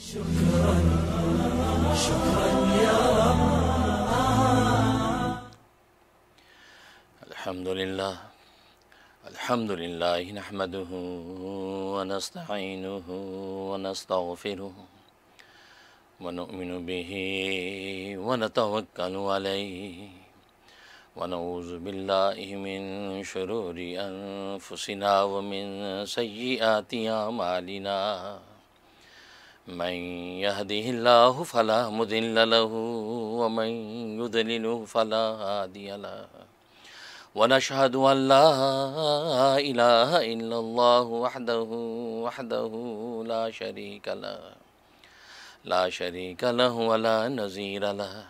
شكرا شكرا يا الحمد لله الحمد لله نحمده ونستعينه ونستغفره ونؤمن به ونتوكل عليه ونعوذ بالله من شرور أنفسنا ومن سيئات أعمالنا من يهده الله فلا مذل له ومن يذلله فلا هادي له ونشهد أن لا إله إلا الله وحده وحده لا شريك له لا شريك له ولا نزير له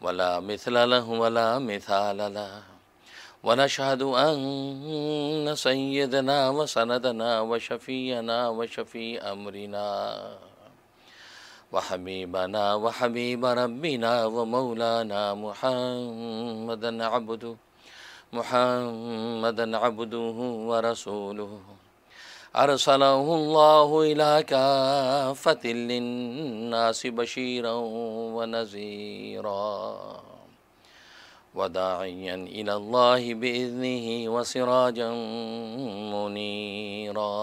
ولا مثل له ولا مثال له ونشهد أن سيدنا وسندنا وشفينا وشفي أمرنا وحبيبنا وحبيب ربنا ومولانا محمدا عبده محمدا عبده ورسوله أرسله الله إلى كافة للناس بشيرا ونذيرا وداعيا إلى الله بإذنه وسراجا منيرا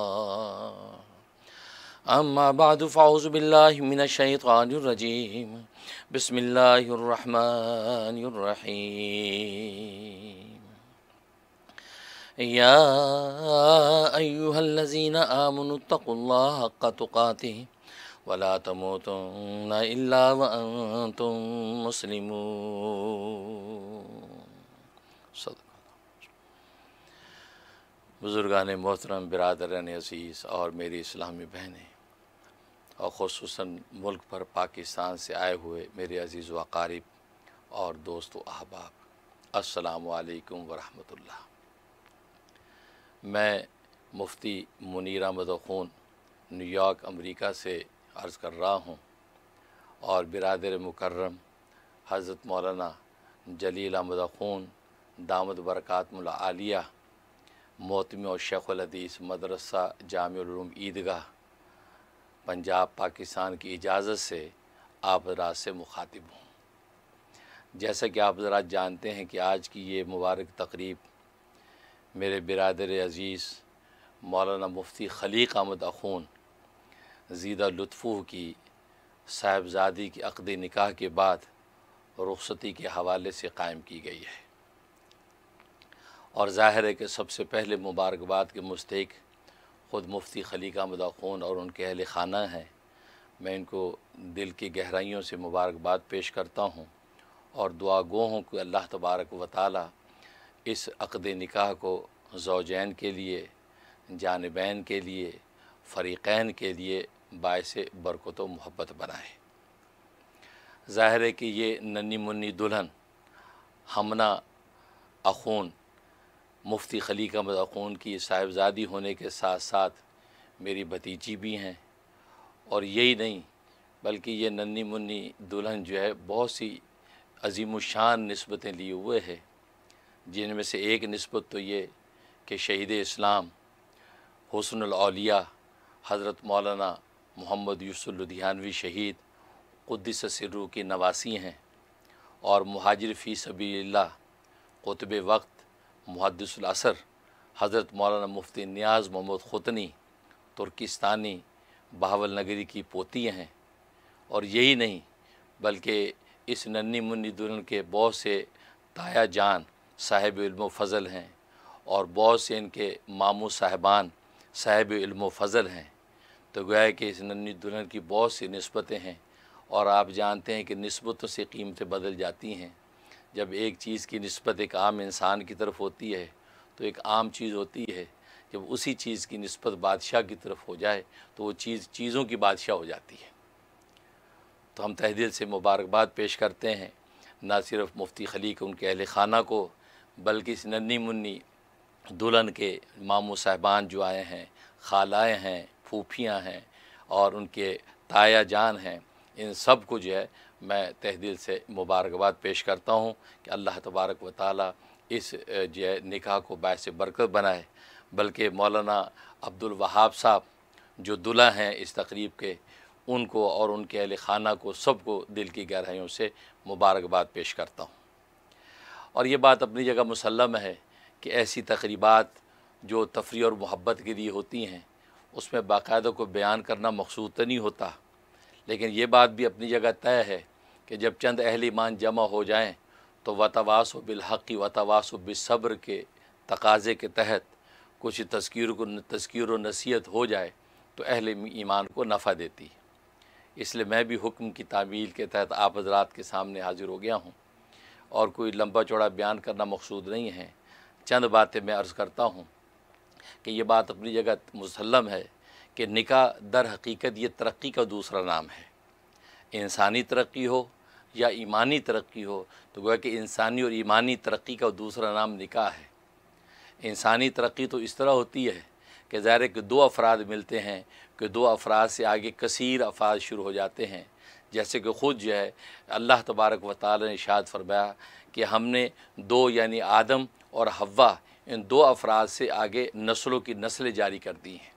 أما بعد فأعوذ بالله من الشيطان الرجيم بسم الله الرحمن الرحيم يا أيها الذين آمنوا اتقوا الله حق تقاته वला तमो तुम इल्ला वन तुम मुस्लिम बुज़ुर्गान मोहतरम बिरदरान अज़ीज़ और मेरी इस्लामी बहनें और खसूस मुल्क पर पाकिस्तान से आए हुए मेरे अज़ीज़ वक़ारब और दोस्त व अहबाब असलकम वरहमल मैं मुफ्ती मुनीरा मदखून न्यूयॉर्क अमेरिका से अर्ज़ कर रहा हूँ और बिरदर मुकर्रम हज़रत मौलाना जलील अहमद खून दामद आलिया मोतम और शेखुलदीस मदरसा जाम ईदगाह पंजाब पाकिस्तान की इजाज़त से आप ज़रा से मुखातिब हूँ जैसा कि आप ज़रा जानते हैं कि आज की ये मुबारक तकरीब मेरे बिरदर अज़ीज़ मौलाना मुफ्ती खलीक अहमद अखून जीदा लुत्फ़ू की साहबजादी की अक़द निकाह के बाद रुखसती के हवाले से कायम की गई है और ज़ाहिर है कि सबसे पहले मुबारकबाद के मुस्तक ख़ुद मुफ्ती खलीका मदाखून और उनके अहल खाना हैं मैं इनको दिल की गहराइयों से मुबारकबाद पेश करता हूँ और दुआ गो हूँ कि अल्लाह तबारक व ताली इस अक़द निकाह को जोजैन के लिए जानबैन के लिए फ़रीक़ैन के लिए बायस बरकत व मोहब्बत बनाए ज़ाहिर है कि ये नन्नी मुन्नी दुल्हन हमना अखून मुफ्ती खली का अखून की साहिबजादी होने के साथ साथ मेरी भतीजी भी हैं और यही नहीं बल्कि ये नन्नी मुन्नी दुल्हन जो है बहुत सी अजीम शान नस्बतें लिए हुए है जिनमें से एक नस्बत तो ये कि शहीद इस्लाम हसन हज़रत मौलाना मोहम्मद यूसुफ लुधियानवी शहीद कुद्दस सिरू की नवासी हैं और महाजर फ़ी सभी कुतब वक्त मुहदसर हज़रत मौलाना मुफ्ती न्याज मोहम्मद ख़ुतनी तुर्किस्तानी बहावल नगरी की पोती हैं और यही नहीं बल्कि इस नन्नी मुन्नी दुल्हन के बहुत से ताया जान साहिब इल्म फ़ल हैं और बहुत से इनके मामू साहबान साहिब इल्म फ़ल हैं तो गोया कि इस नन्नी दुल्हन की बहुत सी नस्बतें हैं और आप जानते हैं कि नस्बतों से कीमतें बदल जाती हैं जब एक चीज़ की नस्बत एक आम इंसान की तरफ होती है तो एक आम चीज़ होती है जब उसी चीज़ की नस्बत बादशाह की तरफ हो जाए तो वो चीज़ चीज़ों की बादशाह हो जाती है तो हम तहदील से मुबारकबाद पेश करते हैं ना सिर्फ मुफ्ती खली के उनके अहल खाना को बल्कि इस नन्नी मुन्नी दुल्हन के मामू साहबान जो आए हैं खालाएँ हैं फूफियाँ हैं और उनके ताया जान हैं इन सब को जो है मैं तह से मुबारकबाद पेश करता हूँ कि अल्लाह तबारक व ताली इस जो है निकाह को बायस बरकत बनाए बल्कि मौलाना अब्दुल वहाब साहब जो दुल्हा हैं इस तकरीब के उनको और उनके अहल खाना को सबको दिल की गहराइयों से मुबारकबाद पेश करता हूँ और ये बात अपनी जगह मुसलम है कि ऐसी तकरीबात जो तफरी और मोहब्बत के लिए होती हैं उसमें बाकायदा को बयान करना मकसूद तो नहीं होता लेकिन ये बात भी अपनी जगह तय है कि जब चंद अहल ईमान जमा हो जाएँ तो वतवास बिलहक़ी वतवास बिसब्र के तकाजे के तहत कुछ तस्कीर को तस्कीर व नसीहत हो जाए तो अहल ईमान को नफ़ा देती है इसलिए मैं भी हुक्म की तामील के तहत आप हजरात के सामने हाजिर हो गया हूँ और कोई लंबा चौड़ा बयान करना मकसूद नहीं है चंद बातें मैं अर्ज़ करता हूँ कि ये बात अपनी जगह मुसलम है कि निका दर हकीकत ये तरक्की का दूसरा नाम है इंसानी तरक्की हो या ईमानी तरक्की हो तो गोया कि इंसानी और ईमानी तरक्की का दूसरा नाम निका है इंसानी तरक्की तो इस तरह होती है कि ज़ाहिर कि दो अफराद मिलते हैं कि दो अफराद से आगे कसर अफराद शुरू हो जाते हैं जैसे कि ख़ुद जो है अल्लाह तबारक व ताल ने शाद फरमाया कि हमने दो यानी आदम और हवा इन दो अफराद से आगे नस्लों की नस्लें जारी कर दी हैं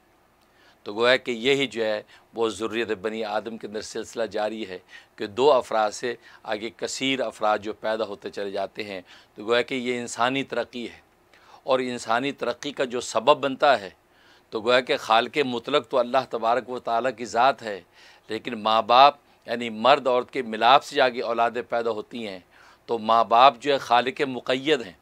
तो गोया कि यही जो है वो ज़रूरत बनी आदम के अंदर सिलसिला जारी है कि दो अफराद से आगे कसर अफराद जो पैदा होते चले जाते हैं तो गोया कि ये इंसानी तरक्की है और इंसानी तरक्की का जो सबब बनता है तो गोया कि खाल के मुतलक तो अल्लाह तबारक व ताली की ज़ात है लेकिन माँ बाप यानी मर्द औरत के मिलाप से आगे औलादें पैदा होती हैं तो माँ बाप जो है खाल के मुक़ैद हैं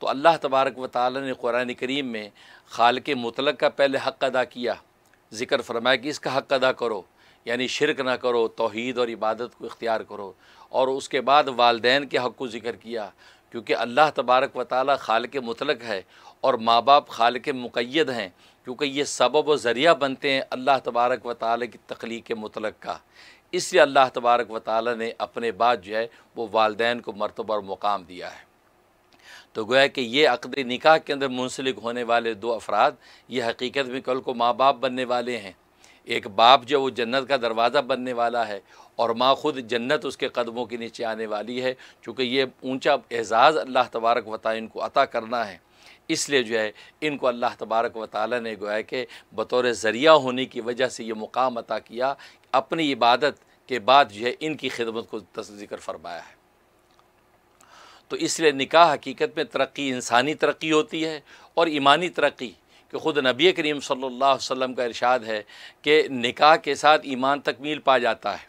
तो अल्लाह तबारक व ताली ने कुरान करीम में खाल के मुतलक का पहले हक़ अदा किया ज़िक्र फरमाया कि इसका हक़ अदा करो यानी शिरक ना करो तोहद और इबादत को इख्तियार करो और उसके बाद वालदेन के हक़ को ज़िक्र किया क्योंकि अल्लाह तबारक व ताली खाल के मुतलक है और माँ बाप खाल के मुकैद हैं क्योंकि ये सबब व ज़रिया बनते हैं अल्लाह तबारक व ताली की तख्लीक के मुतलक का इसलिए अल्लाह तबारक व ताली ने अपने बाद जो है वो वालदेन को मरतबा और मुकाम दिया है तो गोया कि ये अकद निकाह के अंदर मुंसलिक होने वाले दो अफराद ये हकीकत में कल को माँ बाप बनने वाले हैं एक बाप जो वो जन्नत का दरवाज़ा बनने वाला है और माँ खुद जन्नत उसके कदमों के नीचे आने वाली है चूँकि ये ऊँचा एजाज़ अल्लाह तबारक वता इनको अता करना है इसलिए जो है इनको अल्लाह तबारक व ताली ने गोया कि बतौर ज़रिया होने की वजह से ये मुकाम अता किया अपनी इबादत के बाद जो है इनकी खिदमत को जिक्र फरमाया है तो इसलिए निकाह हकीकत में तरक्की इंसानी तरक्की होती है और ईमानी तरक्की कि ख़ुद नबी करीम सल्लल्लाहु अलैहि वसल्लम का इरशाद है कि निकाह के साथ ईमान तकमील पा जाता है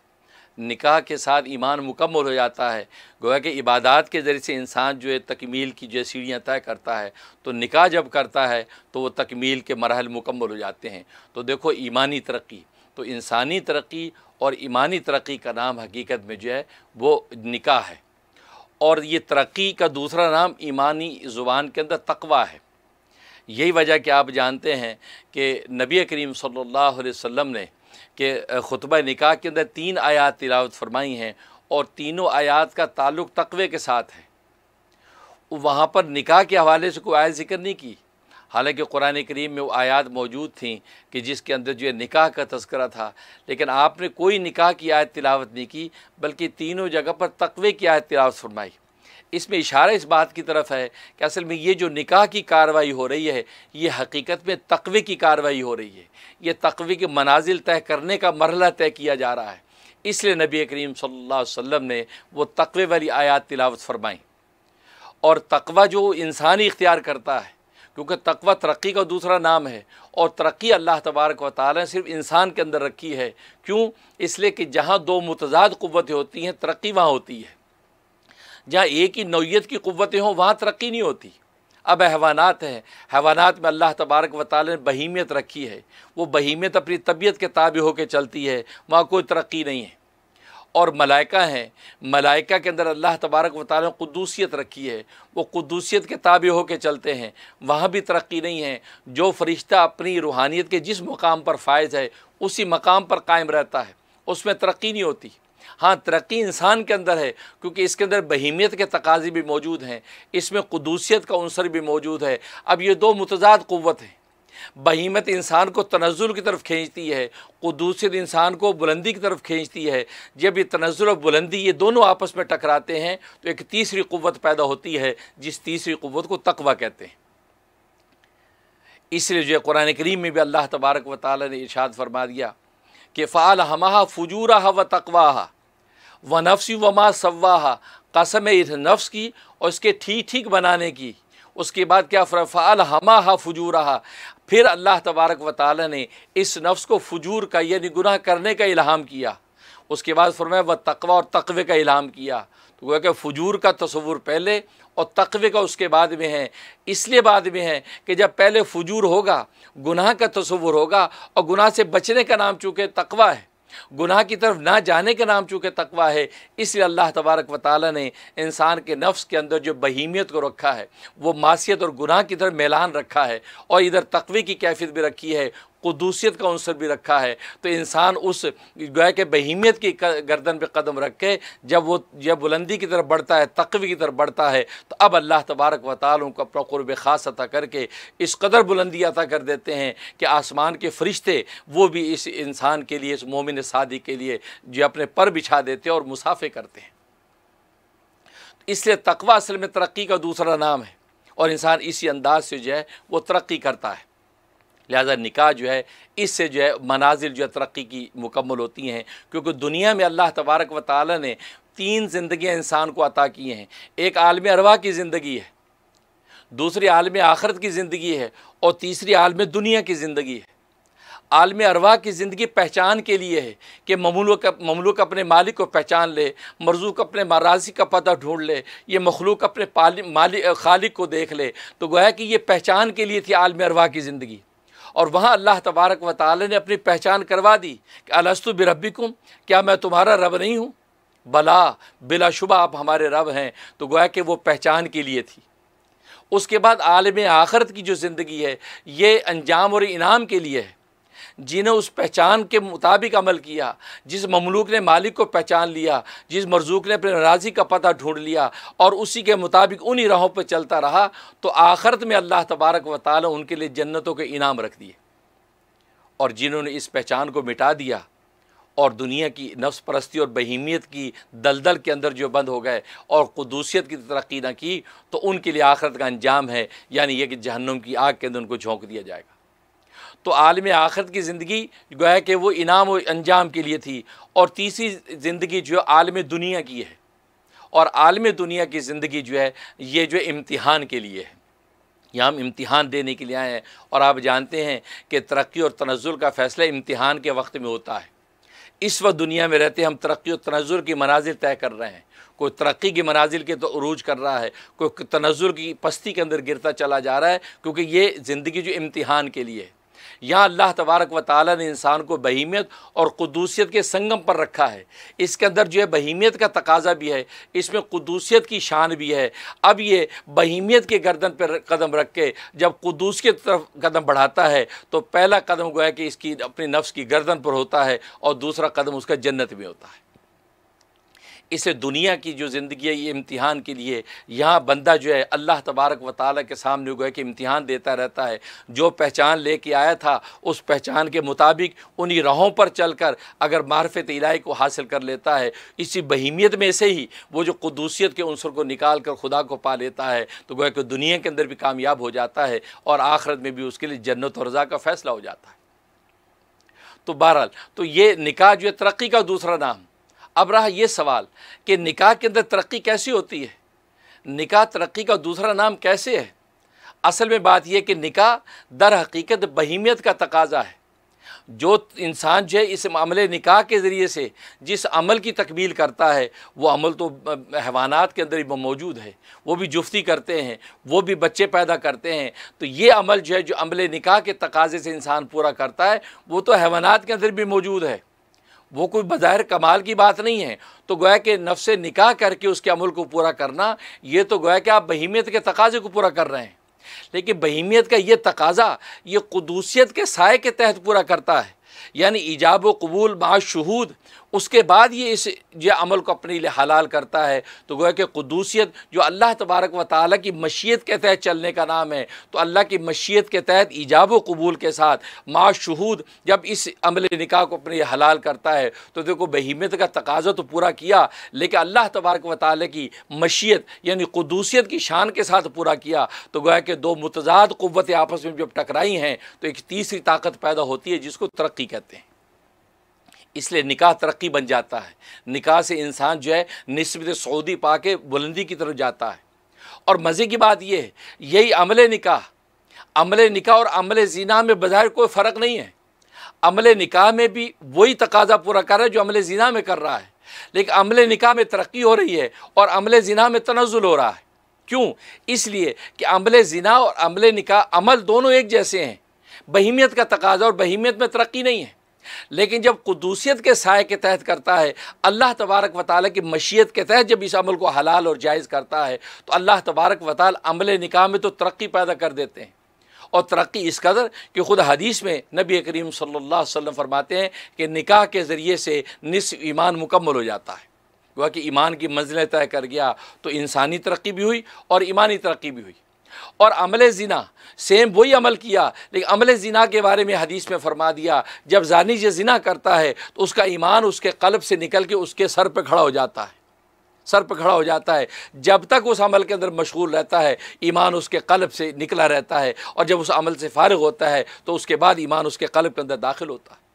निकाह के साथ ईमान मुकम्मल हो जाता है गोया कि इबादत के ज़रिए से इंसान जो है तकमील की जो सीढ़ियाँ तय करता है तो निकाह जब करता है तो वह तकमील के मरहल मुकम्मल हो जाते हैं तो देखो ईमानी तरक्की तो इंसानी तरक्की और ईमानी तरक्की का नाम हकीकत में जो है वो निकाह है और ये तरक्की का दूसरा नाम ईमानी ज़ुबान के अंदर तकवा है यही वजह कि आप जानते हैं कि नबी करीम सल्लल्लाहु अलैहि वसल्लम ने कि ख़ुतब निकाह के अंदर तीन आयात तिलावत फरमाई हैं और तीनों आयात का ताल्लुक़ तकवे के साथ है वहाँ पर निकाह के हवाले से कोई आय ज़िक्र नहीं की हालांकि कुरान करीम में वो आयात मौजूद थी कि जिसके अंदर जो है निकाह का तस्करा था लेकिन आपने कोई निकाह की आयत तिलावत नहीं की बल्कि तीनों जगह पर तकवे की आयत तिलावत फरमाई इसमें इशारा इस बात की तरफ है कि असल में ये जो निकाह की कार्रवाई हो रही है ये हकीकत में तकवे की कार्रवाई हो रही है ये तकवे के मनाजिल तय करने का मरला तय किया जा रहा है इसलिए नबी करीम सल्लल्लाहु अलैहि वसल्लम ने वो तकवे वाली आयात तिलावत फरमाई और तकवा जो इंसान ही इख्तियार करता है क्योंकि तकवा तरक्की का दूसरा नाम है और तरक्की अल्लाह तबारक व ने सिर्फ इंसान के अंदर रखी है क्यों इसलिए कि जहाँ दो मतजाद क़वतें होती हैं तरक्की वहाँ होती है जहाँ एक ही नौीयत की क़वतें हों वहाँ तरक्की नहीं होती अब हैवानात हैं हैवानात में अल्लाह तबारक व ताल ने बहीमियत रखी है वो बहीमियत अपनी तबीयत के ताबे होकर चलती है वहाँ कोई तरक्की नहीं है और मलाइका हैं मलाइका के अंदर अल्लाह तबारक व ने कुदूसियत रखी है वो कुदूसियत के ताबे हो के चलते हैं वहाँ भी तरक्की नहीं है जो फरिश्ता अपनी रूहानियत के जिस मुकाम पर फायज़ है उसी मकाम पर कायम रहता है उसमें तरक्की नहीं होती हाँ तरक्की इंसान के अंदर है क्योंकि इसके अंदर बहिमियत के तकाजे भी मौजूद हैं इसमें कदूसियत का अनसर भी मौजूद है अब ये दो मतजाद क़वत हैं बहीमत इंसान को तनजुल की तरफ खींचती है कदूसियत इंसान को बुलंदी की तरफ खींचती है जब ये तनजुल और बुलंदी ये दोनों आपस में टकराते हैं तो एक तीसरी क़वत पैदा होती है जिस तीसरी क़वत को तकवा कहते हैं इसलिए जो है कुरान करीम में भी अल्लाह तबारक व ताल ने इशाद फरमा दिया कि फ़ाल हम फजूरा व तकवा व नफ्स नफ्सी वमा सवाहा कसम नफ्स की और इसके ठीक ठीक बनाने की उसके बाद क्या फ़रफ़ाल हमा हा फजू रहा फिर अल्लाह तबारक व ताली ने इस नफ्स को फजूर का यानी गुनाह करने का इल्हाम किया उसके बाद फरमाया व तकवा और तकवे का इलाम किया तो वह कि फजूर का तस्वूर पहले और तकवे का उसके बाद में है इसलिए बाद में है कि जब पहले फजूर होगा गुनाह का तस्वूर होगा और गुनाह से बचने का नाम चूँकि तकवा है गुनाह की तरफ ना जाने के नाम चूँकि तकवा है इसलिए अल्लाह तबारक व ताली ने इंसान के नफ्स के अंदर जो बहीमियत को रखा है वो मासीत और गुनाह की तरफ मेलान रखा है और इधर तकवे की कैफियत भी रखी है कदूसियत का अंसर भी रखा है तो इंसान उस गोया के बहीमियत की गर्दन पे कदम रख के जब वो जब बुलंदी की तरफ बढ़ता है तकवी की तरफ बढ़ता है तो अब अल्लाह तबारक व ताल उनको अपना क़ुरब ख़ास अता करके इस कदर बुलंदी अता कर देते हैं कि आसमान के फरिश्ते वो भी इस इंसान के लिए इस मोमिन सादी के लिए जो अपने पर बिछा देते हैं और मुसाफे करते हैं इसलिए तकवा असल में तरक्की का दूसरा नाम है और इंसान इसी अंदाज से जो है वो तरक्की करता है लिहाजा निकाह जो है इससे जो है मनाजिल जो है तरक्की की मुकम्मल होती हैं क्योंकि दुनिया में अल्लाह तबारक व ताली ने तीन ज़िंदियाँ इंसान को अता की हैं एक आलम अरवा की ज़िंदगी है दूसरी आलम आखरत की ज़िंदगी है और तीसरी आलम दुनिया की ज़िंदगी है आलम अरवा की ज़िंदगी पहचान के लिए है कि ममलूक ममलूक अपने मालिक को पहचान ले मरजूक अपने माराजी का पता ढूंढ ले ये मखलूक अपने मालिक खालिक को देख ले तो गोया कि ये पहचान के लिए थी आलम अरवा की ज़िंदगी और वहाँ अल्लाह तबारक व ताली ने अपनी पहचान करवा दी कि अलस्तु बिरब्बिकुम क्या मैं तुम्हारा रब नहीं हूँ भला बिलाशुबा आप हमारे रब हैं तो गोया कि वो पहचान के लिए थी उसके बाद आलम आखरत की जो ज़िंदगी है ये अंजाम और इनाम के लिए है जिन्हें उस पहचान के मुताबिक अमल किया जिस ममलूक ने मालिक को पहचान लिया जिस मरजूक ने अपने राजी का पता ढूंढ लिया और उसी के मुताबिक उन्हीं राहों पर चलता रहा तो आखिरत में अल्लाह तबारक व ताल उनके लिए जन्नतों के इनाम रख दिए और जिन्होंने इस पहचान को मिटा दिया और दुनिया की नफ्सप्रस्ती और बहीमियत की दलदल के अंदर जो बंद हो गए और कदूसियत की तरक्की ना की तो उनके लिए आखरत का अंजाम है यानी यह कि जहन्नम की आग के अंदर उनको झोंक दिया जाएगा तो आलम आखरत की ज़िंदगी जो है कि वो इनाम और अंजाम के लिए थी और तीसरी ज़िंदगी जो आलम दुनिया की है और आलम दुनिया की ज़िंदगी जो है ये जो इम्तिहान के लिए है यह हम इम्तिहान देने के लिए आए हैं और आप जानते हैं कि तरक्की और तनज़ुल का फ़ैसला इम्तहान के वक्त में होता है इस वक्त दुनिया में रहते हम तरक्की और तनज़ुल की मनाजिर तय कर रहे हैं कोई तरक्की के मनाजिल के तो अरूज कर रहा है कोई तनज़ुल की पस्ती के अंदर गिरता चला जा रहा है क्योंकि ये ज़िंदगी जो इम्तहान के लिए है यहाँ अल्लाह तबारक व ताली ने इंसान को बहीमियत और कदूसियत के संगम पर रखा है इसके अंदर जो है बहीमियत का तकाजा भी है इसमें कदूसियत की शान भी है अब ये बहीमियत के गर्दन पर कदम रख के जब कदूस की तरफ कदम बढ़ाता है तो पहला कदम गोया कि इसकी अपने नफ्स की गर्दन पर होता है और दूसरा कदम उसका जन्नत में होता है इसे दुनिया की जो ज़िंदगी है ये इम्तिहान के लिए यहाँ बंदा जो है अल्लाह तबारक व ताली के सामने गोया कि इम्तिहान देता रहता है जो पहचान ले कर आया था उस पहचान के मुताबिक उन्हीं राहों पर चल कर अगर मारफत इलाई को हासिल कर लेता है इसी बहिमियत में से ही वो जो कदूसियत के अनसर को निकाल कर खुदा को पा लेता है तो गोया कि दुनिया के अंदर भी कामयाब हो जाता है और आखरत में भी उसके लिए जन्नत और रज़ा का फ़ैसला हो जाता है तो बहरहाल तो ये निकाह जो है तरक्की का दूसरा नाम अब रहा ये सवाल कि निकाह के अंदर तरक्की कैसी होती है निकाह तरक्की का दूसरा नाम कैसे है असल में बात यह कि निकाह दर हकीकत बहीमियत का तकाजा है जो इंसान जो है इस अमले निकाह के ज़रिए से जिस अमल की तकमील करता है वो अमल तो हैवानात के अंदर ही मौजूद है वो भी जुफ्ती करते हैं वो भी बच्चे पैदा करते हैं तो ये अमल जो है जो अमले निकाह के तकाजे से इंसान पूरा करता है वो तो हैवानात के अंदर भी मौजूद है वो कोई बज़ाहिर कमाल की बात नहीं है तो गोया के नफ से निकाह करके उसके अमल को पूरा करना ये तो गोया कि आप बहिमियत के तकाजे को पूरा कर रहे हैं लेकिन बहिमियत का ये तकाजा ये कदूसियत के साय के तहत पूरा करता है यानी ईजाब व कबूल माशहूद उसके बाद ये इस ये अमल को अपने लिए हलाल करता है तो गोया कि कदूसियत जो अल्लाह तबारक व ताली की मशीत के तहत चलने का नाम है तो अल्लाह की मशीत के तहत ईजाब कबूल के साथ माशहूद जब इस अमल निका को अपने लिए हलाल करता है तो देखो बहिमत का तकाजा तो पूरा किया लेकिन अल्लाह तबारक व ताली की मशीत यानी कदूसियत की शान के साथ पूरा किया तो गोया कि दो मुतजाद क़वतें आपस में जब टकराई हैं तो एक तीसरी ताकत पैदा होती है जिसको तरक्की कहते हैं इसलिए निकाह तरक्की बन जाता है निकाह से इंसान जो है नस्बत सऊदी पा के बुलंदी की तरफ जाता है और मज़े की बात यह है यही अमल निकाह अमल निकाह और अमल जीना में बाज़ार कोई फ़र्क नहीं है अमल निकाह में भी वही तकाजा पूरा कर रहा है जो अमल जीना में कर रहा है लेकिन अमल निकाह में तरक्की हो रही है और अमल जिना में तनजुल हो रहा है क्यों इसलिए कि अमल जिना और अमल निकाह अमल दोनों एक जैसे हैं बहिमियत का तकाजा और बहिमियत में तरक्की नहीं है लेकिन जब कुदूसियत के साय के तहत करता है अल्लाह तबारक वताल की मशीत के तहत जब इस अमल को हलाल और जायज़ करता है तो अल्लाह तबारक वाल अमल निकाह में तो तरक्की पैदा कर देते हैं और तरक्की इस कदर कि ख़ुद हदीस में नबी करीम सल्ला वसम फरमाते हैं कि निकाह के ज़रिए से निसफ ईमान मुकम्मल हो जाता है वह कि ईमान की मंजिलें तय कर गया तो इंसानी तरक्की भी हुई और ईमानी तरक्की भी हुई और अमल ज़िना सेम वही अमल किया लेकिन अमल ज़िना के बारे में हदीस में फरमा दिया जब जानी ये ज़िना करता है तो उसका ईमान उसके कलब से निकल के उसके सर पर खड़ा हो जाता है सर पर खड़ा हो जाता है जब तक उस अमल के अंदर मशगूल रहता है ईमान उसके कलब से निकला रहता है और जब उस अमल से फारग होता है तो उसके बाद ईमान उसके कलब के अंदर दाखिल होता है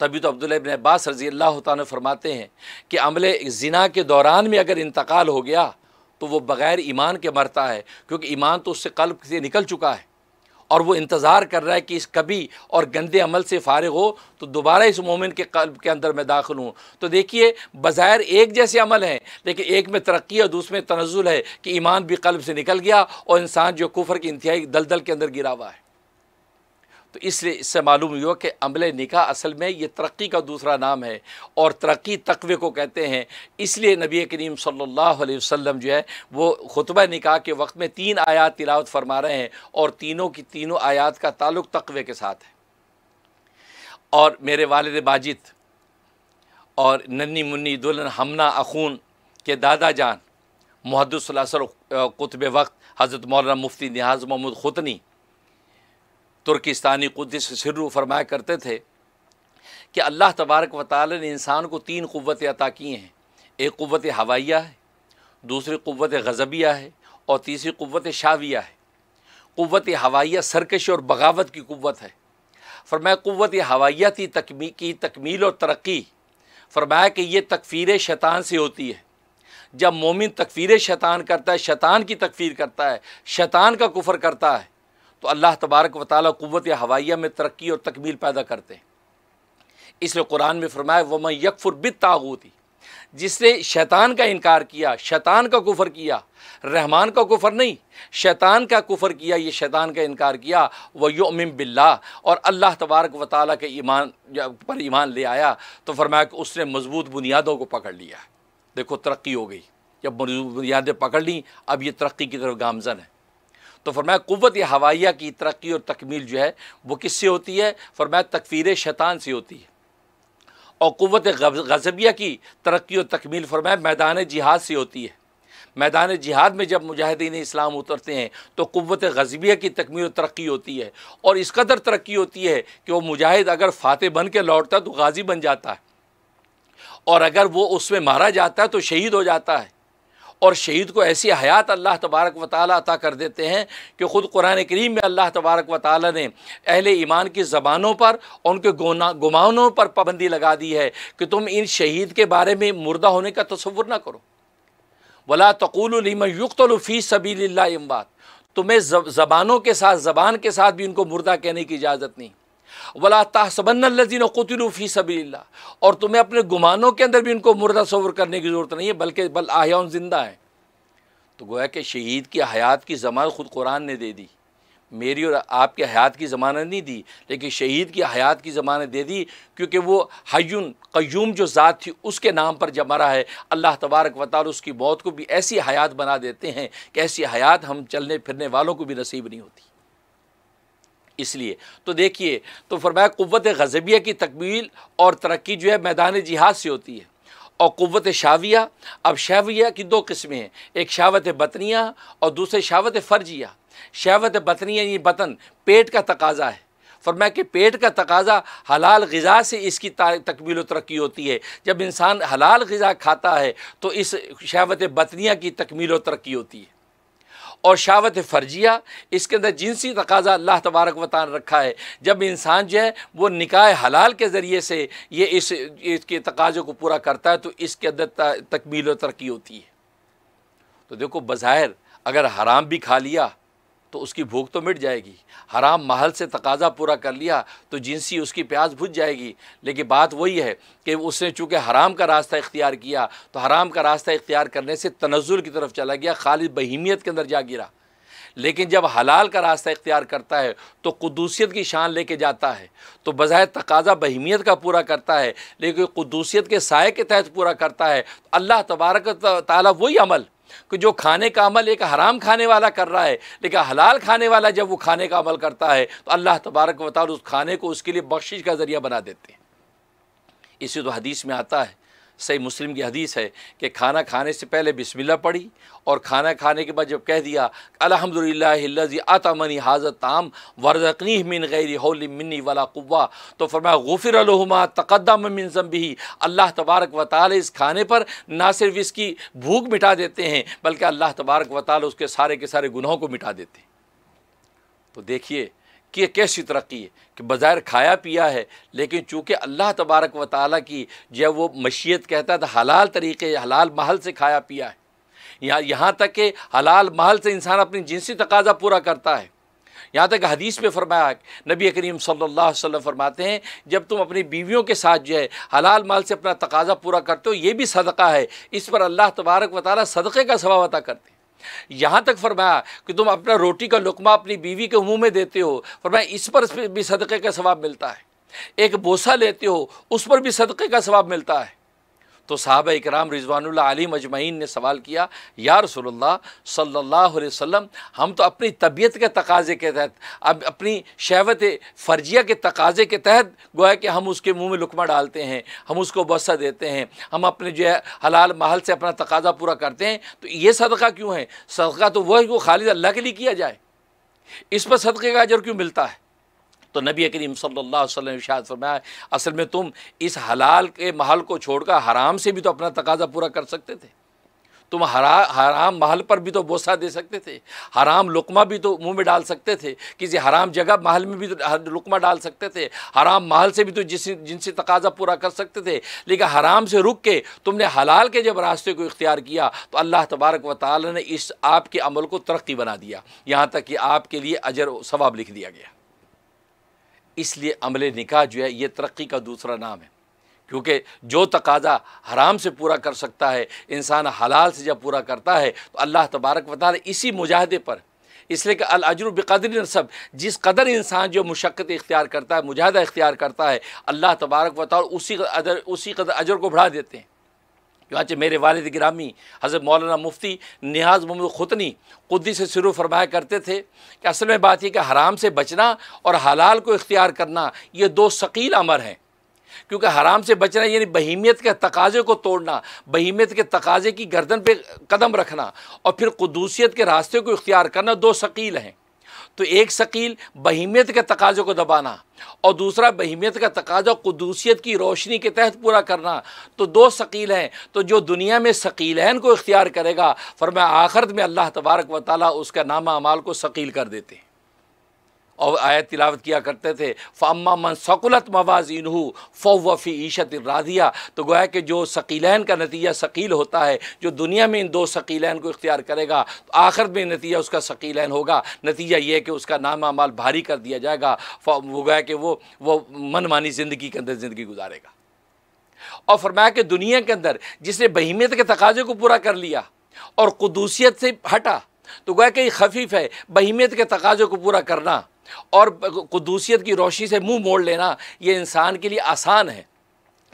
तभी तो अब्दुल्ला अब्बास रजी अल्लाह तरमाते हैं कि अमल ज़िना के दौरान में अगर इंतकाल हो गया तो वो बग़ैर ईमान के मरता है क्योंकि ईमान तो उससे कल्ब से निकल चुका है और वो इंतज़ार कर रहा है कि इस कभी और गंदे अमल से फारग हो तो दोबारा इस मोमिन के कल्ब के अंदर मैं दाखिल हूँ तो देखिए बज़ाहिर एक जैसे अमल हैं लेकिन एक में तरक्की और दूसरे में तनजुल है कि ईमान भी कल्ब से निकल गया और इंसान जो कुफर की इंतहाई दलदल के अंदर गिरा हुआ है तो इसलिए इससे मालूम हुआ कि अमल निका असल में ये तरक्की का दूसरा नाम है और तरक्की तकवे को कहते हैं इसलिए नबी करीम सल्ला वसम जो है वो खुतब निका के वक्त में तीन आयात तिलावत फरमा रहे हैं और तीनों की तीनों आयात का ताल्लुक तकवे के साथ है और मेरे वालद बाजिद और नन्नी मुन्नी दुल्हन हमना अखून के दादा जान महदसर कुतब वक्त हज़रत मौलाना मुफ्ती नहाज़ मोहम्मद खुतनी तुर्किस्तानी कुदस सिर्रू फरमाया करते थे कि अल्लाह तबारक वाली ने इंसान को तीन क़वतें अता की हैं एक क़वत हवाइया है दूसरी क़वत गज़बिया है और तीसरी क़वत शाविया है क़वत हवाइया सरकश और बगावत की क़वत है फरमाया क़वत हवाइया थी तकमी की तकमील और तरक्की फरमाया कि ये तकफ़ीर शैतान से होती है जब मोमिन तकफ़ीर शैतान करता है शैतान की तकफ़ीर करता है शैतान का कुफर करता है तो अल्लाह तबारक व ताली क़वत हवाइया में तरक्की और तकमील पैदा करते हैं इसलिए कुरान में फरमाया मैं यकफुर बित तागूती जिसने शैतान का इनकार किया शैतान का कुफर किया रहमान का कुफर नहीं शैतान का कुफर किया ये शैतान का इनकार किया व योम बिल्ला और अल्लाह तबारक व ताल के ईमान पर ईमान ले आया तो फरमाया कि उसने मजबूत बुनियादों को पकड़ लिया देखो तरक्की हो गई जब बुनियादें पकड़ लीं अब ये तरक्की की तरफ गामजन है तो फरमाया क़वत हवाइया की तरक्की और तकमील जो है वो किससे होती है फरमाया तकफीर शैतान से होती है और क़वत गजबिया की तरक्की और तकमील फरमाया मैदान जिहाद से होती है मैदान जिहाद में जब मुजाहिदीन इस्लाम उतरते हैं तो क़वत गजबिया की तकमील और तरक्की होती है और इस कदर तरक्की होती है कि वह मुजाहिद अगर फ़ातह बन के लौटता है तो गाजी बन जाता है और अगर वो उसमें मारा जाता है तो शहीद हो जाता है और शहीद को ऐसी हयात अल्लाह तबारक व ताली अता कर देते हैं कि ख़ुद कुरान करीम में अल्लाह तबारक व ताली ने अहल ईमान की ज़बानों पर और उनके गोना गुमानों पर पाबंदी लगा दी है कि तुम इन शहीद के बारे में मुर्दा होने का तस्वुर ना करो वला तकूलमयुक्तफ़ी सबील इम्बात तुम्हें ज़बानों के साथ ज़बान के साथ भी उनको मुर्दा कहने की इजाज़त नहीं वला तहसबन कतलूफ़ी सभी और तुम्हें अपने गुमानों के अंदर भी उनको मुर्दा सवर करने की ज़रूरत नहीं है बल्कि बल आयान ज़िंदा हैं तो गोया कि शहीद की हयात की ज़मान ख़ुद कुरान ने दे दी मेरी और आपके हयात की ज़मानत नहीं दी लेकिन शहीद की हयात की ज़मानत दे दी क्योंकि वो हयुन क्यूम जो ज़ात थी उसके नाम पर जब मरा है अल्लाह तबारक वाल उसकी मौत को भी ऐसी हयात बना देते हैं कि ऐसी हयात हम चलने फिरने वालों को भी नसीब नहीं होती इसलिए तो देखिए तो फरमाया कुत गजबिया की तकमील और तरक्की जो है मैदान जिहाद से होती है और क़वत शाविया अब शाविया की दो किस्में हैं एक शावत बतनिया और दूसरे शावत फ़र्जिया शावत बतनिया ये बतन पेट का तकाजा है फरमाया कि पेट का तकाजा हलाल गज़ा से इसकी तकमील तरक्की होती है जब इंसान हलाल गज़ा खाता है तो इस शावत बतनिया की तकमील तरक्की होती है और शावत फ़र्जिया इसके अंदर जिनसी तकाजा अल्लाह तबारक वतान रखा है जब इंसान जो है वो निकाय हलाल के ज़रिए से ये इस इसके तकाज़ों को पूरा करता है तो इसके अंदर तकमील और तरक्की होती है तो देखो बज़ाहिर अगर हराम भी खा लिया तो उसकी भूख तो मिट जाएगी हराम महल से तकाजा पूरा कर लिया तो जिनसी उसकी प्यास भुज जाएगी लेकिन बात वही है कि उसने चूँकि हराम का रास्ता इख्तियार किया तो हराम का रास्ता इख्तियार करने से तनजुल की तरफ चला गया खालिद बहीमियत के अंदर जा गिरा लेकिन जब हलाल का रास्ता इख्तियार करता है तो कदूसियत की शान लेके जाता है तो बज़ाय तकाजा बहमियत का पूरा करता है लेकिन कदूसियत के साय के तहत पूरा करता है तो अल्लाह तबारक ताला वही अमल कि जो खाने का अमल एक हराम खाने वाला कर रहा है लेकिन हलाल खाने वाला जब वो खाने का अमल करता है तो अल्लाह तबारक वाल उस खाने को उसके लिए बख्शिश का ज़रिया बना देते हैं इसी तो हदीस में आता है सही मुस्लिम की हदीस है कि खाना खाने से पहले बिस्मिल्लाह पढ़ी और खाना खाने के बाद जब कह दिया अलहमदिल्लाजी मनी हाजत आम वर्जकनी मिन गैर होली मिनी वाला कुवा तो फरमाया गुफिर अलहुमा तकदम मिन जम्बी अल्लाह तबारक व ताल इस खाने पर ना सिर्फ इसकी भूख मिटा देते हैं बल्कि अल्लाह तबारक व ताल उसके सारे के सारे गुनाहों को मिटा देते हैं तो देखिए तरक्की है कैसी तरक्की है कि बाज़ार खाया पिया है लेकिन चूँकि अल्लाह तबारक व ताली की जब वो मशीत कहता था तो हलाल तरीके हलाल महल से खाया पिया है यहाँ यहाँ तक कि हलाल महल से इंसान अपनी जिनसी तकाजा पूरा करता है यहाँ तक हदीस में फरमाया नबी करीम सल्ला वसम फरमाते हैं जब तुम अपनी बीवियों के साथ जो है हलाल माल से अपना तकाजा पूरा करते हो ये भी सदका है इस पर अल्लाह तबारक व ताली सदक़े का सवाब अता करते हैं यहाँ तक फरमाया कि तुम अपना रोटी का लुकमा अपनी बीवी के मुंह में देते हो फरमाया इस पर भी सदक़े का स्वाब मिलता है एक बोसा लेते हो उस पर भी सदक़े का स्वाब मिलता है तो साहब इकराम रिजवान आलिम मजमैन ने सवाल किया या रसोल्ला सल्ला वसम हम तो अपनी तबीयत के तकाजे के तहत अब अपनी शहवत फर्जिया के तकाजे के तहत गोया कि हम उसके मुँह में लुकमा डालते हैं हम उसको बसा देते हैं हम अपने जो है हलाल महल से अपना तकाजा पूरा करते हैं तो ये सदका क्यों है सदका तो वह है खालिद अल्लाह के लिए किया जाए इस पर सदक़े का अजर क्यों मिलता है तो नबी करीम सल्ला वसम फरमाया असल में तुम इस हलाल के महल को छोड़कर हराम से भी तो अपना तकाजा पूरा कर सकते थे तुम हरा हराम महल पर भी तो बोसा दे सकते थे हराम लुकमा भी तो मुंह में डाल सकते थे किसी हराम जगह महल में भी तो लुकमा डाल सकते थे हराम महल से भी तो जिस जिनसे तकाजा पूरा कर सकते थे लेकिन हराम से रुक के तुमने हलाल के जब रास्ते को इख्तियार किया तो अल्लाह तबारक व ताल ने इस आपके अमल को तरक्की बना दिया यहाँ तक कि आपके लिए अजर सवाब लिख दिया गया इसलिए अमल निकाह जो है ये तरक्की का दूसरा नाम है क्योंकि जो तकाजा हराम से पूरा कर सकता है इंसान हलाल से जब पूरा करता है तो अल्लाह तबारक वाल इसी मुजाहदे पर इसलिए कि अलजर बकदर नसब जिस कदर इंसान जो मुशक्त इख्तियार करता है मुजाहदा इख्तियार करता है अल्लाह तबारक बता उसी उसी कदर अजर को बढ़ा देते हैं चुनाचे मेरे वालद ग्रामी हज़रत मौलाना मुफ्ती नियाज मोहम्मद खुतनी खुदी से शुरू फरमाया करते थे कि असल में बात यह कि हराम से बचना और हलाल को इख्तियार करना ये दो शकील अमर हैं क्योंकि हराम से बचना यानी बहीमियत के तकाजे को तोड़ना बहीमियत के तकाजे की गर्दन पर कदम रखना और फिर कदूसियत के रास्ते को इख्तियार करना दो शकील हैं तो एक शकील बहिमियत के तकाजों को दबाना और दूसरा बहिमियत का तकाजा कदूसियत की रोशनी के तहत पूरा करना तो दो शकील हैं तो जो दुनिया में शकील हैं इनको इख्तियार करेगा फरमा आखिरत में अल्लाह तबारक व ताली उसका नामा अमाल को शकील कर देते हैं और आयत तिलावत किया करते थे फ़ामा मन सकुलत फो वफी ईशत राधिया तो गोया कि जो शकीलैन का नतीजा शकील होता है जो दुनिया में इन दो शकीलैन को इख्तियार करेगा तो आखिर में नतीजा उसका शकीलैन होगा नतीजा ये कि उसका नाम अमाल भारी कर दिया जाएगा वो गोया कि वो वो मनमानी ज़िंदगी के अंदर ज़िंदगी गुजारेगा और फरमाया कि दुनिया के अंदर जिसने बहिमियत के तकाजे को पूरा कर लिया और कदूसियत से हटा तो गोया कि खफीफ है बहिमियत के तकाजे को पूरा करना और कदूसियत की रोशनी से मुंह मोड़ लेना ये इंसान के लिए आसान है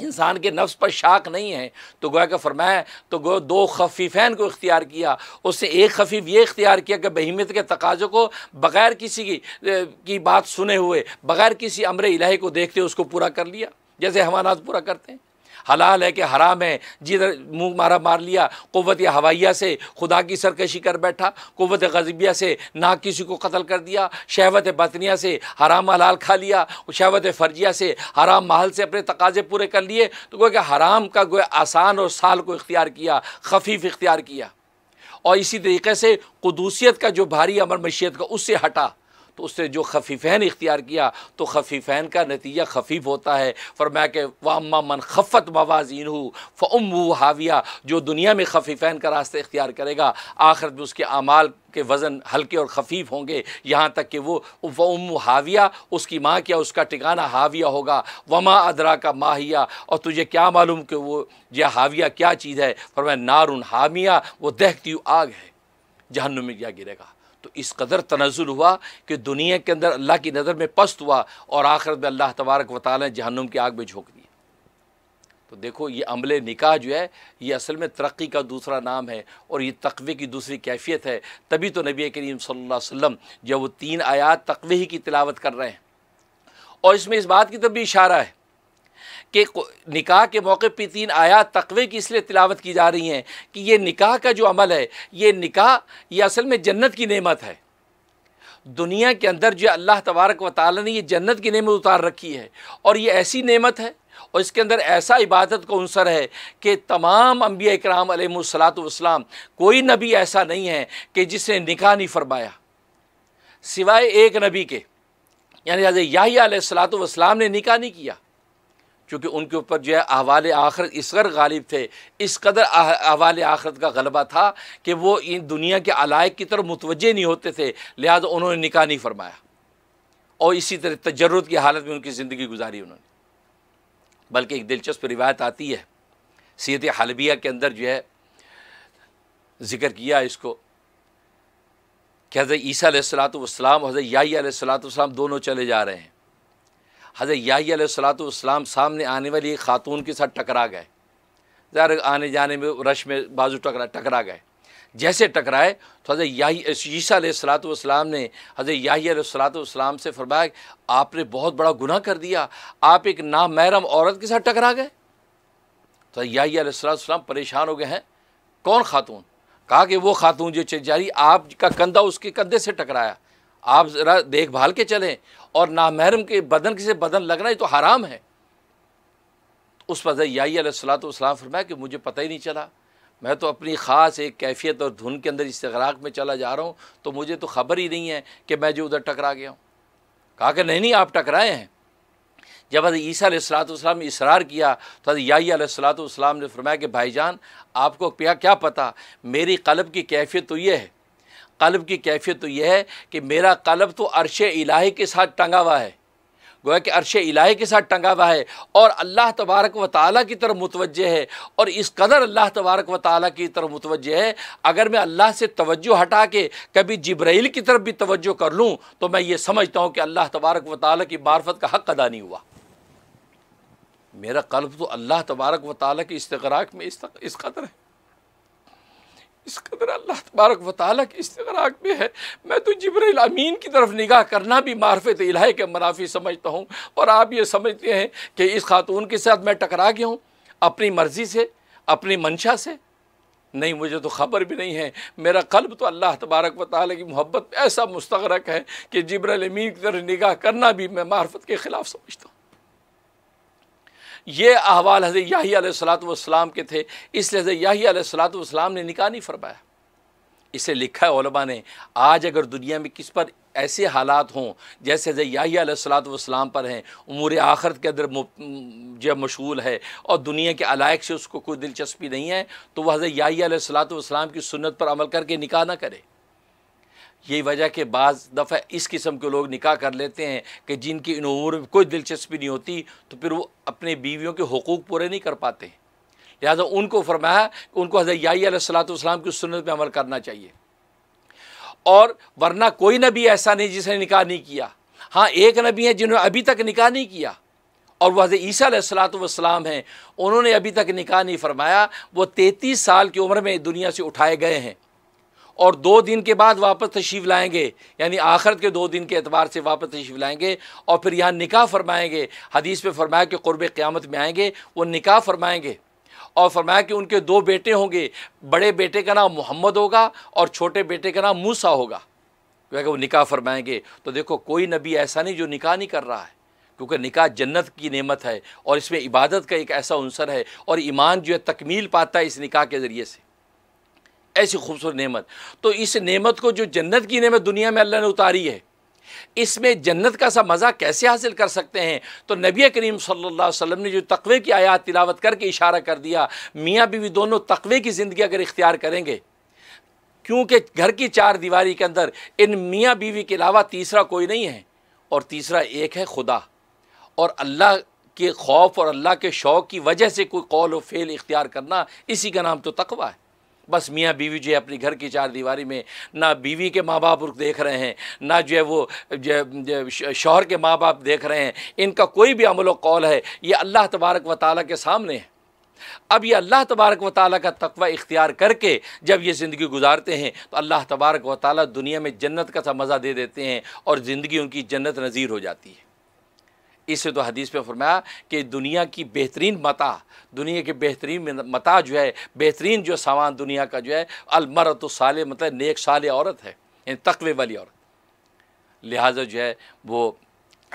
इंसान के नफ्स पर शाक नहीं है तो गोया का फरमाया तो गो दो खफीफ़ैन को इख्तियार किया उससे एक खफीफ ये इख्तियार किया कि बहमियत के तकाज़ों को बग़ैर किसी की की बात सुने हुए बग़ैर किसी अमर इलाही को देखते उसको पूरा कर लिया जैसे हमारा पूरा करते हैं हलाल है कि हराम है जिधर मुँह मारा मार लिया क़वत हवाइया से खुदा की सरकशी कर बैठा क़वत गजबिया से ना किसी को कतल कर दिया शहवत बतनिया से हराम हलाल खा लिया शहवत फर्जिया से हराम महल से अपने तकाजे पूरे कर लिए तो गोया कि हराम का गोया आसान और साल को इख्तियार किया खफीफ इख्तियार किया और इसी तरीके से कदूसियत का जो भारी अमर मशीत का उससे हटा तो उसने जो खफीफ़ैन इख्तियार किया तो खफीफ़ैन का नतीजा खफीफ होता है मैं के वामा मन खफ़त मवाजीन हूँ फ़म हाविया जो दुनिया में खफीफ़ैन का रास्ता इख्तियार करेगा आखिरत में उसके अमाल के वज़न हल्के और खफीफ होंगे यहाँ तक कि वो वम हाविया उसकी माँ क्या उसका टिकाना हाविया होगा वमा अदरा का माहिया और तुझे क्या मालूम कि वो यह हाविया क्या चीज़ है फरमाया नारुन हामिया वो हूँ आग है जहन्नुम में क्या गिरेगा तो इस कदर तनजुल हुआ कि दुनिया के अंदर अल्लाह की नज़र में पस्त हुआ और आखिरत में अल्लाह तबारक वाली जहनुम की आग में झोंक दी तो देखो ये अमल निकाह जो है ये असल में तरक्की का दूसरा नाम है और ये तकवे की दूसरी कैफियत है तभी तो नबी करीम सल्लल्लाहु अलैहि वसल्लम जब वो तीन आयात तकवे ही की तिलावत कर रहे हैं और इसमें इस बात की तब भी इशारा है कि निकाह के मौके पर तीन आया तकवे की इसलिए तिलावत की जा रही हैं कि ये निकाह का जो अमल है ये निकाह ये असल में जन्नत की नेमत है दुनिया के अंदर जो अल्लाह तबारक व ताली ने यह जन्नत की नेमत उतार रखी है और ये ऐसी नेमत है और इसके अंदर ऐसा इबादत का अनसर है कि तमाम अम्बिया कराम सलातम कोई नबी ऐसा नहीं है कि जिसने निकाह नहीं फरमाया सिवाय एक नबी के यानी याही सलात सलातम ने निकाह नहीं किया क्योंकि उनके ऊपर जो है अहवाल आखरत इस कदर गालिब थे इस कदर अहवाल आखरत का गलबा था कि वो इन दुनिया के अलायक की तरफ मुतवजे नहीं होते थे लिहाजा उन्होंने निकाह नहीं फरमाया और इसी तरह तजरत की हालत में उनकी ज़िंदगी गुजारी उन्होंने बल्कि एक दिलचस्प रिवायत आती है सीत हलबिया के अंदर जो है ज़िक्र किया इसको कि हज़र ईसा सलात वसलाम हज़र याही सलात वसलाम दोनों चले जा रहे हैं हज़रत सलाम सामने आने वाली एक ख़ातून के साथ टकरा गए जरा आने जाने में रश में बाजू टकरा टकरा गए जैसे टकराए तो ईशा ईसा सलाम ने हज़रत सलाम से फरमाया आपने बहुत बड़ा गुनाह कर दिया आप एक नामहरम औरत के साथ टकरा गए तो सलाम परेशान हो गए हैं कौन खातून कहा कि वो खातून जो चेजारी आपका कंधा उसके कंधे से टकराया आप ज़रा देखभाल के चलें और नामहरम के बदन से बदन लगना ये तो हराम है उस पर याईसलाम फरमाया कि मुझे पता ही नहीं चला मैं तो अपनी ख़ास एक कैफियत और धुन के अंदर इस्तराक में चला जा रहा हूँ तो मुझे तो खबर ही नहीं है कि मैं जो उधर टकरा गया हूँ कहा कि नहीं नहीं आप टकराए हैं जब हज़र ईसा ने इसरार किया तो हज़रत याईसलाम ने फरमाया कि भाईजान आपको क्या क्या पता मेरी कलब की कैफियत तो ये है कल्ब की कैफियत तो यह है कि मेरा कल्ब तो अरश इलाही के साथ टंगा हुआ है गोया कि अरश इलाही के साथ टंगा हुआ है और अल्लाह तबारक व ताली की तरफ मुतवजह है और इस कदर अल्लाह तबारक व ताली की तरफ मुतवजह है अगर मैं अल्लाह से तवज्जो हटा के कभी जब्राइल की तरफ भी तवज्जो कर लूँ तो मैं ये समझता हूँ कि अल्लाह तबारक व ताली की मार्फत का हक़ अदा नहीं हुआ मेरा कल्ब तो अल्लाह तबारक व ताली के इस्तराक में इस कदर है इस कदर अल्लाह तबारक वाली की इस्तराक में है मैं तो जबरील अमीन की तरफ निगाह करना भी मार्फत इलाही के मुनाफी समझता हूँ और आप ये समझते हैं कि इस खातून के साथ मैं टकरा गया हूँ अपनी मर्ज़ी से अपनी मंशा से नहीं मुझे तो ख़बर भी नहीं है मेरा कल्ब तो अल्लाह तबारक व ताली की मोहब्बत ऐसा मुस्तरक है कि जबरल अमीन की तरफ निगाह करना भी मैं मार्फत के ख़िलाफ़ समझता हूँ ये अहवाल हज़र याहीसलातम के थे इसलिए हज़र याहीसलातम ने निकाह नहीं फरमाया इसे लिखा है ओलबा ने आज अगर दुनिया में किस पर ऐसे हालात हों जैसे हज़र याहीसलातम पर हैं उमूर आखरत के अंदर जो मशगूल है और दुनिया के अलायक से उसको कोई दिलचस्पी नहीं है तो वह हज़र वाम की सुनत पर अमल करके निकाह ना करे यही वजह के बाद दफ़ा इस किस्म के लोग निकाह कर लेते हैं कि जिनकी इन उम्र में कोई दिलचस्पी नहीं होती तो फिर वो अपने बीवियों के हकूक़ पूरे नहीं कर पाते लिहाजा उनको फरमाया कि उनको हज़रत सलाम की सुनत पर अमल करना चाहिए और वरना कोई नबी ऐसा नहीं जिसने निकाह नहीं किया हाँ एक नबी है जिन्होंने अभी तक निकाह नहीं किया और वह ईसा सलाम हैं उन्होंने अभी तक निकाह नहीं फरमाया वो तैंतीस साल की उम्र में दुनिया से उठाए गए हैं और दो दिन के बाद वापस तशीफ लाएंगे यानी आखिरत के दो दिन के अतबार से वापस तशीफ लाएंगे और फिर यहाँ निकाह फरमाएंगे हदीस पे फरमाया कि क़ुरब क़्यामत में आएंगे वो निकाह फरमाएंगे और फरमाया कि उनके दो बेटे होंगे बड़े बेटे का नाम मोहम्मद होगा और छोटे बेटे का नाम मूसा होगा क्योंकि वो निकाह फरमाएंगे तो देखो कोई नबी ऐसा नहीं जो निकाह नहीं कर रहा है क्योंकि निकाह जन्नत की नेमत है और इसमें इबादत का एक ऐसा अनसर है और ईमान जो है तकमील पाता है इस निकाह के ज़रिए से ऐसी खूबसूरत नेमत तो इस नेमत को जो जन्नत की नेमत दुनिया में अल्लाह ने उतारी है इसमें जन्नत का सा मज़ा कैसे हासिल कर सकते हैं तो नबी करीम सल्लल्लाहु अलैहि वसल्लम ने जो तकवे की आयात तिलावत करके इशारा कर दिया मियाँ बीवी दोनों तकवे की ज़िंदगी अगर इख्तियार करेंगे क्योंकि घर की चार दीवारी के अंदर इन मियाँ बीवी के अलावा तीसरा कोई नहीं है और तीसरा एक है खुदा और अल्लाह के खौफ और अल्लाह के शौक़ की वजह से कोई कौल व फेल इख्तियार करना इसी का नाम तो तकवा है बस मियाँ बीवी जो है अपने घर की चार दीवारी में ना बीवी के माँ बाप देख रहे हैं ना जो है वो शोहर के माँ बाप देख रहे हैं इनका कोई भी अमल कौल है ये अल्लाह तबारक व ताली के सामने है अब ये अल्लाह तबारक व ताली का तकवा इख्तियार करके जब ये ज़िंदगी गुजारते हैं तो अल्लाह तबारक व ताली दुनिया में जन्नत का सा मज़ा दे देते हैं और ज़िंदगी उनकी जन्नत नज़ीर हो जाती है इससे तो हदीस पे फरमाया कि दुनिया की बेहतरीन मता दुनिया के बेहतरीन मता जो है बेहतरीन जो सामान दुनिया का जो है अलमरत साल मतलब नेक साल औरत है यानी तकवे वाली औरत लिहाजा जो है वो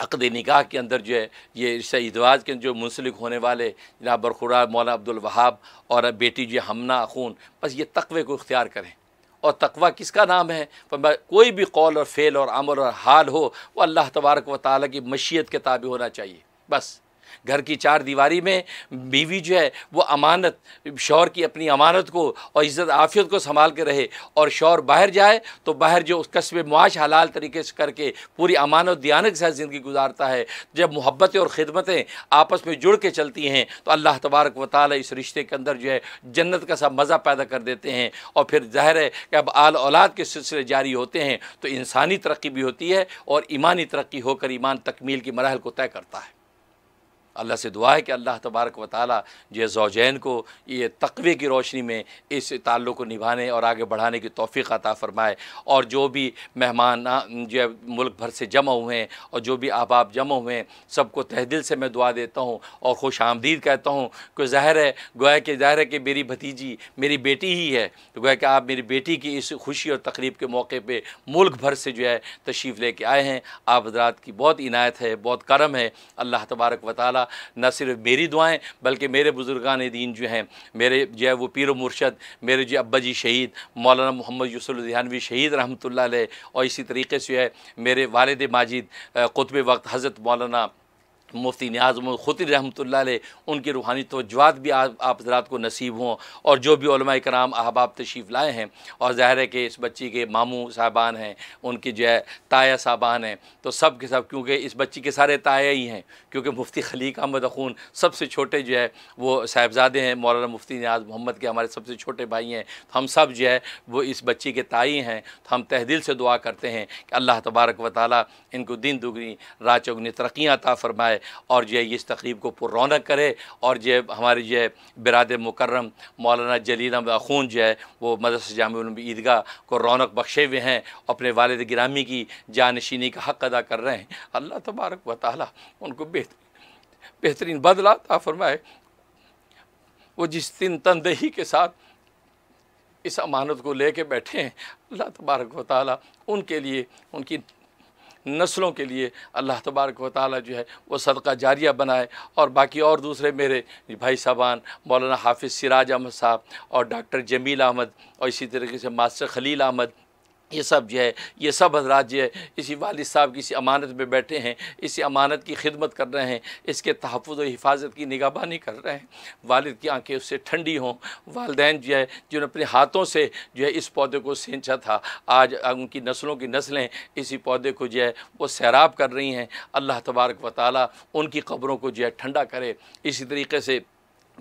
अक़द निकाह के अंदर जो है ये इससे इजवाज के जो मुंसलिक होने वाले जनाब बरखुरा मौलाना अब्दुल वहाब और बेटी जो हमना खून बस ये तकवे को इख्तियार करें और तकवा किसका नाम है कोई भी कौल और फ़ेल और अमल और हाल हो वो अल्लाह तबारक व ताली की मशीत के ताबी होना चाहिए बस घर की चार दीवारी में बीवी जो है वो अमानत शौर की अपनी अमानत को और इज़्ज़त आफियत को संभाल के रहे और शौर बाहर जाए तो बाहर जो उस कस्बे मुआश हलाल तरीके से करके पूरी अमानत दयानक के साथ ज़िंदगी गुजारता है जब मोहब्बतें और ख़िदमतें आपस में जुड़ के चलती हैं तो अल्लाह तबारक व ताल इस रिश्ते के अंदर जो है जन्नत का सा मज़ा पैदा कर देते हैं और फिर ज़ाहिर है कि अब आल औलाद के सिलसिले जारी होते हैं तो इंसानी तरक्की भी होती है और ईमानी तरक्की होकर ईमान तकमील की मरहल को तय करता है अल्लाह से दुआ है कि अल्लाह तबारक व जो जोजैन को ये तकवे की रोशनी में इस ताल्लुक़ को निभाने और आगे बढ़ाने की तोफ़ी अता फ़रमाए और जो भी मेहमान जो है मुल्क भर से जमा हुए हैं और जो भी अहबाब जमा हुए हैं सबको तह दिल से मैं दुआ देता हूँ और खुश आमदीद कहता हूँ कि ज़ाहिर है गोया कि ज़ाहिर है कि मेरी भतीजी मेरी बेटी ही है तो गोया कि आप मेरी बेटी की इस खुशी और तकरीब के मौके पर मुल्क भर से जो है तशरीफ़ लेके आए हैं आप हजरात की बहुत इनायत है बहुत करम है अल्लाह तबारक वाली न सिर्फ मेरी दुआएं बल्कि मेरे बुज़ुर्गान दीन जो हैं मेरे जो है वो पीर मुर्शद मेरे जो अब्बा जी शहीद मौलाना मोहम्मद यूसुलजहानवी शहीद रहमत और इसी तरीके से है मेरे वालद माजिद कुतब वक्त हज़रत मौलाना मुफ्ती न्याज ख़ुद रहमत उनकी रूहानी तोजवात भी आ, आप हजरात को नसीब हों और जो भी कराम अहबाब तशीफ़ लाए हैं और ज़ाहिर है कि इस बच्ची के मामू साहबान हैं उनकी जो है ताया साहबान हैं तो सब के सब क्योंकि इस बच्ची के सारे ताया ही हैं क्योंकि मुफ्ती खलीक अहमद अखून सबसे छोटे जो है वो साहबजादे हैं मौलाना मुफ्ती न्याज मोहम्मद के हमारे सबसे छोटे भाई हैं तो हम सब जो है वो इस बच्ची के ताई हैं तो हम तहदिल से दुआ करते हैं कि अल्लाह तबारक व ताली इनको दिन दुगनी राह चौगनी तरक्याँ अता फ़रमाए जाए और जो है इस तकरीब को रौनक करे और जो हमारे जो है बिराद मुकर्रम मौलाना जलील अखून जो है वो मदरस जाम ईदगाह को रौनक बख्शे हुए हैं अपने वालद ग्रामी की जानशीनी का हक़ अदा कर रहे हैं अल्लाह तबारक व ताली उनको बेहतरीन बदला था फरमाए वो जिस दिन तनदही के साथ इस अमानत को लेके बैठे हैं अल्लाह तबारक व ताली उनके लिए उनकी नस्लों के लिए अल्लाह तबारक व जो है वो सदका जारिया बनाए और बाकी और दूसरे मेरे भाई साहबान मौलाना हाफिज़ सिराज अहमद साहब और डॉक्टर जमील अहमद और इसी तरीके से मास्टर खलील अहमद ये सब जो है ये सब हजरात जो है इसी वाल साहब की इसी अमानत में बैठे हैं इसी अमानत की खिदमत कर रहे हैं इसके तहफ़ और हिफाजत की निगाहबानी कर रहे हैं वालद की आंखें उससे ठंडी हों वालदे जो है जिन्होंने अपने हाथों से जो है इस पौधे को सींचा था आज उनकी नस्लों की नस्लें इसी पौधे को जो है वो सैराब कर रही हैं अल्लाह तबारक वाली उनकी ख़बरों को जो है ठंडा करे इसी तरीके से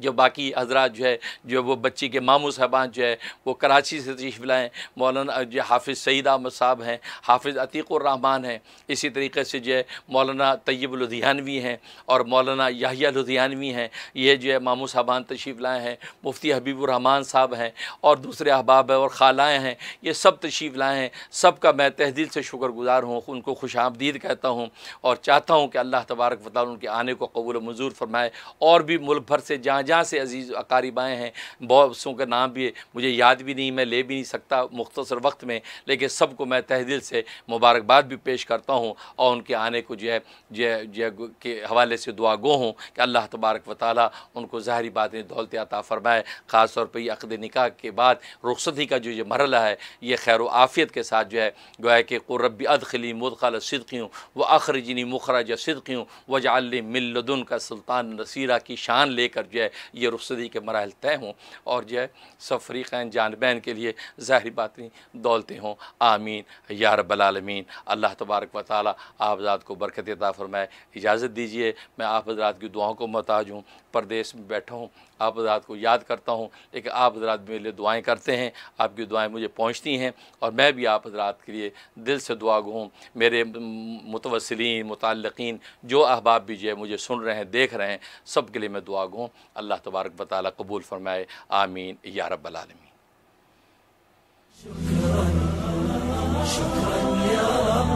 जो बाकी हजरात जो है जो वो बच्ची के मामू साहबान जो है वो कराची से तशीफ लाएँ मौलाना जो हाफिज़ सईद अहमद साहब हैं हाफिज़ अतीक़ुररहमान हैं इसी तरीके से जो है मौलाना तय्यब लुधियानवी हैं और मौलाना याहिया लुधियानवी हैं ये जो है मामू साहबान तशीफ लाएँ हैं मुफ्ती हबीबुररहमान साहब हैं और दूसरे अहबाब हैं और खालाएँ हैं ये सब तशीफ लाएँ हैं सब का मैं तहदील से शुक्र गुज़ार हूँ उनको खुश आमदीद कहता हूँ और चाहता हूँ कि अल्लाह तबारक वाली उनके आने को कबूल मंजूर फरमाए और भी मुल्क भर से जहाँ जहाँ से अजीज़ अकारीबाएँ हैं बहुतों का नाम भी मुझे याद भी नहीं मैं ले भी नहीं सकता मुख्तर वक्त में लेकिन सबको मैं तहदिल से मुबारकबाद भी पेश करता हूँ और उनके आने को जो है जो के हवाले से दुआ गो हूँ कि अल्लाह तबारक व ताली उनको ज़ाहरी बातें दौलत अता फ़रमाए ख़ास तौर पर यह अकद निका के बाद रुखसती का जो ये मरला है ये खैर आफ़ियत के साथ जो है गोया कि क़ुरब अदखली मुदखल सदक़ी हूँ व अखरजनी मुखरज सदक़ी हूँ वजाल मिल्लदन का सुल्तान नसीरा की शान लेकर जो है ये रुखसदी के मराहल तय हों और जो सफ़रीक़ैन जानबैन के लिए ज़ाहरी बातें दौलते हों आमीन या रबालमीन अल्लाह तबारक व ताली आपजाद को बरकत अता फरमाए इजाज़त दीजिए मैं आप हजरात की दुआओं को महताज हूँ परदेश में बैठा हूँ आप हजरात को याद करता हूँ लेकिन आप हजरात मेरे लिए दुआएँ करते हैं आपकी दुआएँ मुझे पहुँचती हैं और मैं भी आप हजरात के लिए दिल से दुआ हूँ मेरे मुतवसलिन मुतलकिन जो अहबाब भी जो है मुझे सुन रहे हैं देख रहे हैं सब के लिए मैं दुआ हूँ अल्लाह तबारक बताल कबूल फरमाए आमीन या रबालमी